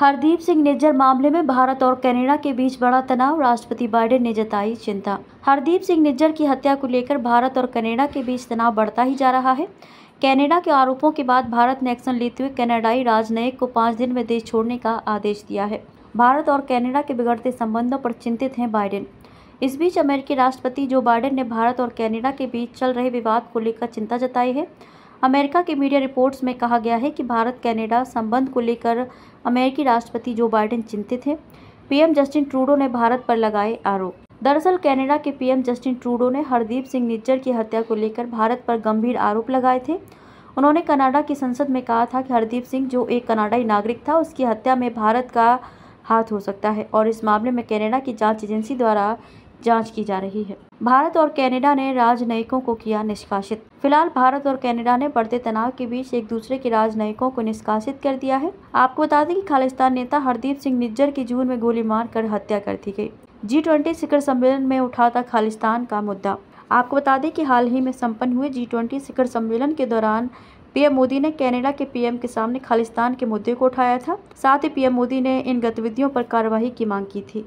हरदीप सिंह निज्जर मामले में भारत और कनाडा के बीच बड़ा तनाव राष्ट्रपति बाइडेन ने जताई चिंता हरदीप सिंह निज्जर की हत्या को लेकर भारत और कनाडा के बीच तनाव बढ़ता ही जा रहा है कनाडा के आरोपों के बाद भारत ने एक्शन लेते हुए कनाडाई राजनयिक को पाँच दिन में देश छोड़ने का आदेश दिया है भारत और कैनेडा के बिगड़ते संबंधों पर चिंतित हैं बाइडेन इस बीच अमेरिकी राष्ट्रपति जो बाइडेन ने भारत और कैनेडा के बीच चल रहे विवाद को लेकर चिंता जताई है अमेरिका के मीडिया रिपोर्ट्स में कहा गया है कि भारत कैनेडा संबंध को लेकर अमेरिकी राष्ट्रपति जो बाइडेन चिंतित हैं पीएम जस्टिन ट्रूडो ने भारत पर लगाए आरोप दरअसल कैनेडा के पीएम जस्टिन ट्रूडो ने हरदीप सिंह निज्जर की हत्या को लेकर भारत पर गंभीर आरोप लगाए थे उन्होंने कनाडा की संसद में कहा था कि हरदीप सिंह जो एक कनाडाई नागरिक था उसकी हत्या में भारत का हाथ हो सकता है और इस मामले में कैनेडा की जांच एजेंसी द्वारा जांच की जा रही है भारत और कनाडा ने राजनयिकों को किया निष्कासित फिलहाल भारत और कनाडा ने बढ़ते तनाव के बीच एक दूसरे के राजनयिकों को निष्कासित कर दिया है आपको बता दें कि खालिस्तान नेता हरदीप सिंह निज्जर की जून में गोली मार कर हत्या कर दी गई जी ट्वेंटी शिखर सम्मेलन में उठा था खालिस्तान का मुद्दा आपको बता दें कि हाल ही में सम्पन्न हुए जी ट्वेंटी शिखर सम्मेलन के दौरान पीएम मोदी ने कनाडा के पीएम के सामने खालिस्तान के मुद्दे को उठाया था साथ ही पीएम मोदी ने इन गतिविधियों पर कार्रवाई की मांग की थी